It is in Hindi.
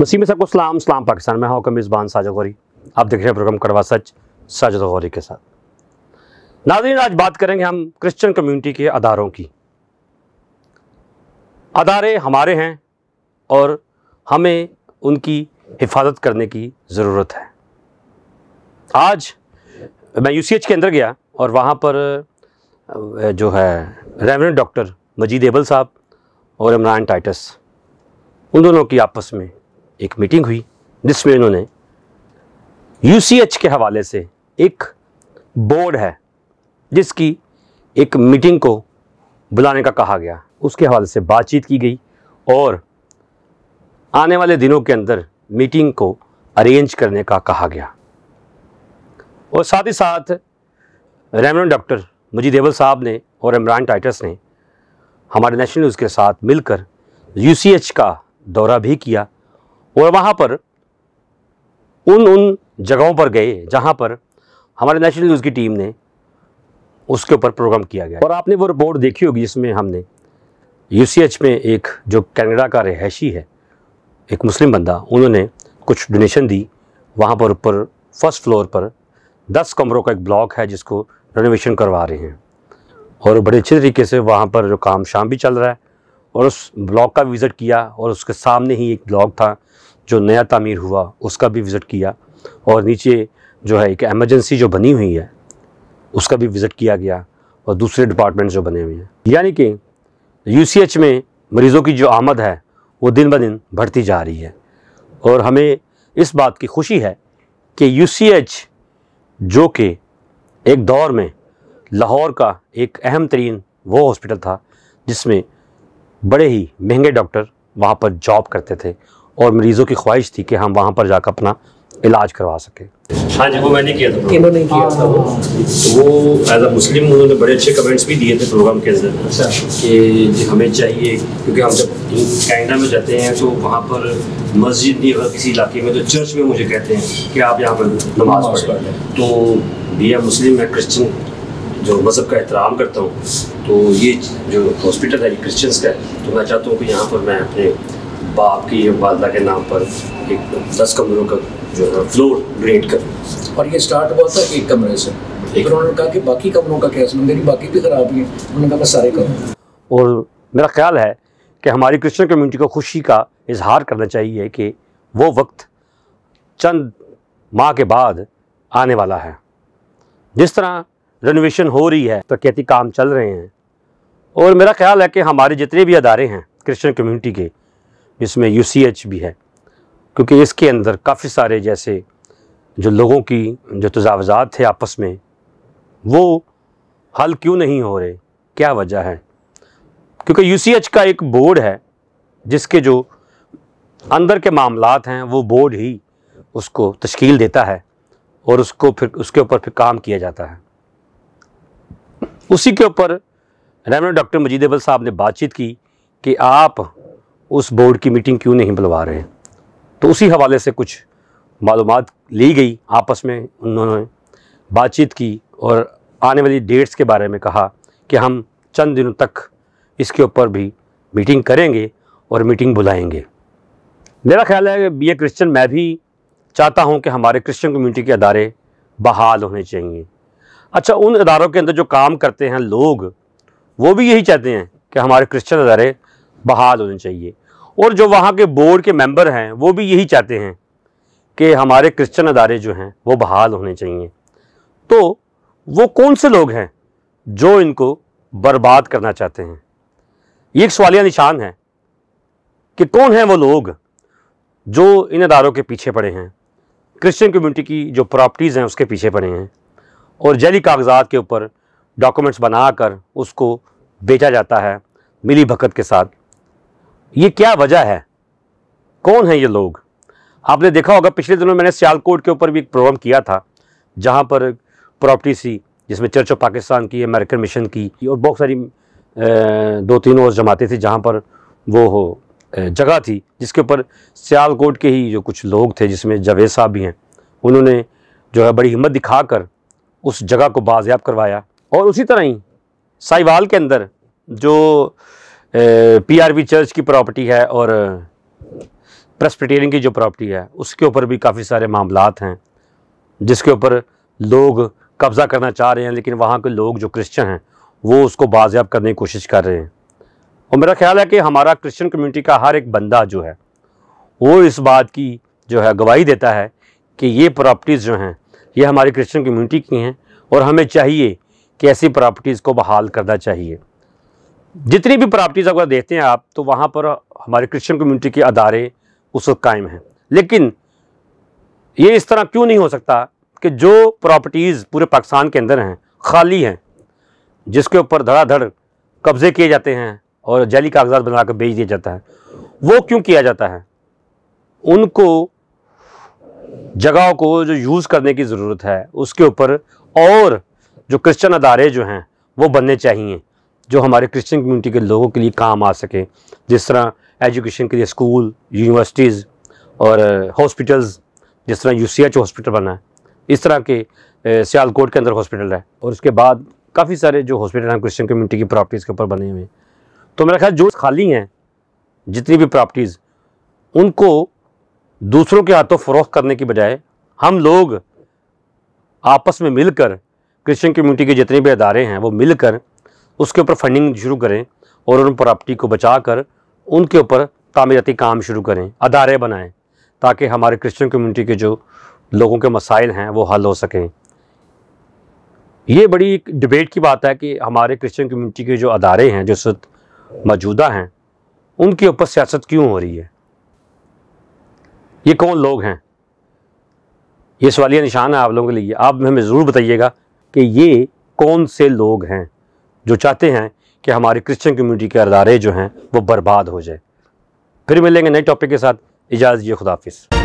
नसीम को सलाम सलाम पाकिस्तान में हाउक मेज़बान साजा गौरी आप देख रहे हैं प्रोग्राम करवा सच साजद गौरी के साथ नाजरीन आज बात करेंगे हम क्रिश्चियन कम्युनिटी के अदारों की अदारे हमारे हैं और हमें उनकी हिफाजत करने की ज़रूरत है आज मैं यू के अंदर गया और वहाँ पर जो है रेवरेंड डॉक्टर मजीद एबल साहब और इमरान टाइटस उन दोनों की आपस में एक मीटिंग हुई जिसमें इन्होंने यूसीएच के हवाले से एक बोर्ड है जिसकी एक मीटिंग को बुलाने का कहा गया उसके हवाले से बातचीत की गई और आने वाले दिनों के अंदर मीटिंग को अरेंज करने का कहा गया और साथ ही साथ रेमन डॉक्टर मुजीद एवल साहब ने और इमरान टाइटस ने हमारे नेशनल न्यूज़ के साथ मिलकर यूसीएच का दौरा भी किया और वहाँ पर उन उन जगहों पर गए जहाँ पर हमारे नेशनल न्यूज़ की टीम ने उसके ऊपर प्रोग्राम किया गया और आपने वो रिपोर्ट देखी होगी जिसमें हमने यूसीएच में एक जो कनाडा का रहायशी है एक मुस्लिम बंदा उन्होंने कुछ डोनेशन दी वहाँ पर ऊपर फर्स्ट फ्लोर पर दस कमरों का एक ब्लॉक है जिसको रेनोवेशन करवा रहे हैं और बड़े अच्छे तरीके से वहाँ पर जो काम शाम भी चल रहा है और उस ब्लॉक का विज़िट किया और उसके सामने ही एक ब्लॉक था जो नया तामीर हुआ उसका भी विज़िट किया और नीचे जो है एक एमरजेंसी जो बनी हुई है उसका भी विज़िट किया गया और दूसरे डिपार्टमेंट जो बने हुए हैं यानी कि यू में मरीज़ों की जो आमद है वो दिन ब दिन बढ़ती जा रही है और हमें इस बात की खुशी है कि यू जो कि एक दौर में लाहौर का एक अहम तरीन वो हॉस्पिटल था जिसमें बड़े ही महंगे डॉक्टर वहाँ पर जॉब करते थे और मरीज़ों की ख्वाहिश थी कि हम वहाँ पर जाकर अपना इलाज करवा सके हाँ जी वो मैंने किया था नहीं किया था वो तो वो एज अ मुस्लिम उन्होंने बड़े अच्छे कमेंट्स भी दिए थे प्रोग्राम के अंदर अच्छा। कि हमें चाहिए क्योंकि हम जब कैनेडा में जाते हैं तो वहाँ पर मस्जिद नहीं अगर किसी इलाके में तो चर्च में मुझे कहते हैं कि आप यहाँ पर नमाज पढ़ तो भैया मुस्लिम है क्रिश्चन जो मज़हब का एहतराम करता हूँ तो ये जो हॉस्पिटल है ये क्रिश्चियंस का है तो मैं चाहता हूँ कि यहाँ पर मैं अपने बाप की वालदा के नाम पर एक दस कमरों का जो है फ्लोर ग्रेड करूँ और ये स्टार्ट हुआ था एक कमरे से फिर उन्होंने कहा कि बाकी कमरों का क्या मेरी बाकी भी ख़राब है उन्होंने कहा मैं सारे करूँ और मेरा ख्याल है कि हमारी क्रिश्चन कम्युनिटी को खुशी का इजहार करना चाहिए कि वो वक्त चंद माह के बाद आने वाला है जिस तरह रेनोवेशन हो रही है तो कहती काम चल रहे हैं और मेरा ख्याल है कि हमारे जितने भी अदारे हैं क्रिश्चियन कम्युनिटी के जिसमें यू भी है क्योंकि इसके अंदर काफ़ी सारे जैसे जो लोगों की जो तजावज़ात थे आपस में वो हल क्यों नहीं हो रहे क्या वजह है क्योंकि यू का एक बोर्ड है जिसके जो अंदर के मामला हैं वो बोर्ड ही उसको तश्कील देता है और उसको फिर उसके ऊपर फिर काम किया जाता है उसी के ऊपर रेवन डॉक्टर मजीद अबल साहब ने बातचीत की कि आप उस बोर्ड की मीटिंग क्यों नहीं बुलवा रहे तो उसी हवाले से कुछ मालूम ली गई आपस में उन्होंने बातचीत की और आने वाली डेट्स के बारे में कहा कि हम चंद दिनों तक इसके ऊपर भी मीटिंग करेंगे और मीटिंग बुलाएंगे मेरा ख्याल है कि बी ए क्रिश्चन मैं भी चाहता हूँ कि हमारे क्रिश्चन कम्यूनिटी के अदारे बहाल होने चाहिए अच्छा उन इदारों के अंदर जो काम करते हैं लोग वो भी यही चाहते हैं कि हमारे क्रिश्चन अदारे बहाल होने चाहिए और जो वहाँ के बोर्ड के मेंबर हैं वो भी यही चाहते हैं कि हमारे क्रिश्चन अदारे जो हैं वो बहाल होने चाहिए तो वो कौन से लोग हैं जो इनको बर्बाद करना चाहते हैं ये एक सवालिया निशान है कि कौन हैं वो लोग जो इन अदारों के पीछे पड़े हैं क्रिश्चियन कम्युनिटी की जो प्रॉपर्टीज़ हैं उसके पीछे पड़े हैं और जली कागजात के ऊपर डॉक्यूमेंट्स बनाकर उसको बेचा जाता है मिली भगत के साथ ये क्या वजह है कौन है ये लोग आपने देखा होगा पिछले दिनों मैंने सियालकोट के ऊपर भी एक प्रोग्राम किया था जहाँ पर प्रॉपर्टी सी जिसमें चर्च ऑफ पाकिस्तान की अमेरिकन मिशन की और बहुत सारी दो तीन और जमातें थी जहाँ पर वो हो जगह थी जिसके ऊपर सियालकोट के ही जो कुछ लोग थे जिसमें जावेद साहब भी हैं उन्होंने जो है बड़ी हिम्मत दिखाकर उस जगह को बाजियाब करवाया और उसी तरह ही साहिवाल के अंदर जो पीआरवी चर्च की प्रॉपर्टी है और प्रेस्पिटेरियन की जो प्रॉपर्टी है उसके ऊपर भी काफ़ी सारे मामला हैं जिसके ऊपर लोग कब्ज़ा करना चाह रहे हैं लेकिन वहाँ के लोग जो क्रिश्चन हैं वो उसको बाजियाब करने की कोशिश कर रहे हैं और मेरा ख्याल है कि हमारा क्रिश्चन कम्युनिटी का हर एक बंदा जो है वो इस बात की जो है गवाही देता है कि ये प्रॉपर्टीज़ जो हैं ये हमारी क्रिश्चियन कम्युनिटी की हैं और हमें चाहिए कि ऐसी प्रॉपर्टीज़ को बहाल करना चाहिए जितनी भी प्रॉपर्टीज़ अगर देखते हैं आप तो वहाँ पर हमारे क्रिश्चियन कम्युनिटी के अदारे उस वक्त कायम हैं लेकिन ये इस तरह क्यों नहीं हो सकता कि जो प्रॉपर्टीज़ पूरे पाकिस्तान के अंदर हैं खाली हैं जिसके ऊपर धड़ाधड़ कब्ज़े किए जाते हैं और जाली कागजात बनाकर बेच दिया जाता है वो क्यों किया जाता है उनको जगहों को जो यूज़ करने की ज़रूरत है उसके ऊपर और जो क्रिश्चन अदारे जो हैं वो बनने चाहिए जो हमारे क्रिश्चियन कम्युनिटी के लोगों के लिए काम आ सके जिस तरह एजुकेशन के लिए स्कूल यूनिवर्सिटीज़ और हॉस्पिटल्स uh, जिस तरह यू हॉस्पिटल बना है इस तरह के uh, सियालकोट के अंदर हॉस्पिटल है और उसके बाद काफ़ी सारे जो हॉस्पिटल हैं क्रिश्चियन कम्युनिटी की प्रॉपर्टीज़ के ऊपर बने हुए हैं तो मेरा ख्याल जो खाली हैं जितनी भी प्रॉपर्टीज़ उनको दूसरों के हाथों फ़रोख करने की बजाय हम लोग आपस में मिलकर क्रिश्चियन कम्युनिटी के जितने भी अदारे हैं वो मिलकर उसके ऊपर फंडिंग शुरू करें और उन प्रॉपर्टी को बचा कर उनके ऊपर तामीरती काम शुरू करें अदारे बनाएं ताकि हमारे क्रिश्चियन कम्युनिटी के जो लोगों के मसाइल हैं वो हल हो सकें ये बड़ी एक डिबेट की बात है कि हमारे क्रिश्चियन कम्युनिटी के जो अदारे हैं जो मौजूदा हैं उनके ऊपर सियासत क्यों हो रही है ये कौन लोग हैं ये सवालिया निशान है आप लोगों के लिए आप हमें ज़रूर बताइएगा कि ये कौन से लोग हैं जो चाहते हैं कि हमारे क्रिश्चियन कम्युनिटी के अदारे जो हैं वो बर्बाद हो जाए फिर मिलेंगे नए टॉपिक के साथ इजाज़ ये खुदाफिज़